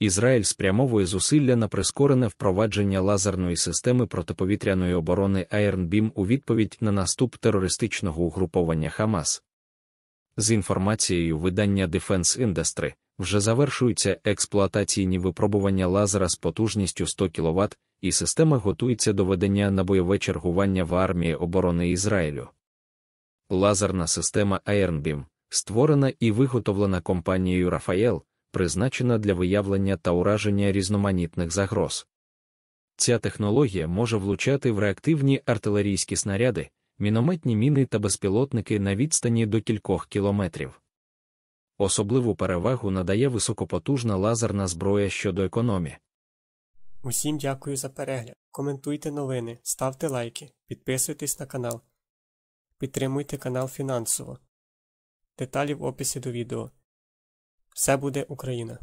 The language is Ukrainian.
Ізраїль спрямовує зусилля на прискорене впровадження лазерної системи протиповітряної оборони Айрнбім у відповідь на наступ терористичного угруповання Хамас. З інформацією видання Defense Industry, вже завершуються експлуатаційні випробування лазера з потужністю 100 кВт, і система готується до ведення на бойове чергування в армії оборони Ізраїлю. Лазерна система Айрнбім, створена і виготовлена компанією Рафаел призначена для виявлення та ураження різноманітних загроз. Ця технологія може влучати в реактивні артилерійські снаряди, мінометні міни та безпілотники на відстані до кількох кілометрів. Особливу перевагу надає високопотужна лазерна зброя щодо економії. Усім дякую за перегляд. Коментуйте новини, ставте лайки, підписуйтесь на канал, підтримуйте канал фінансово. Деталі в описі до відео. Все буде Україна!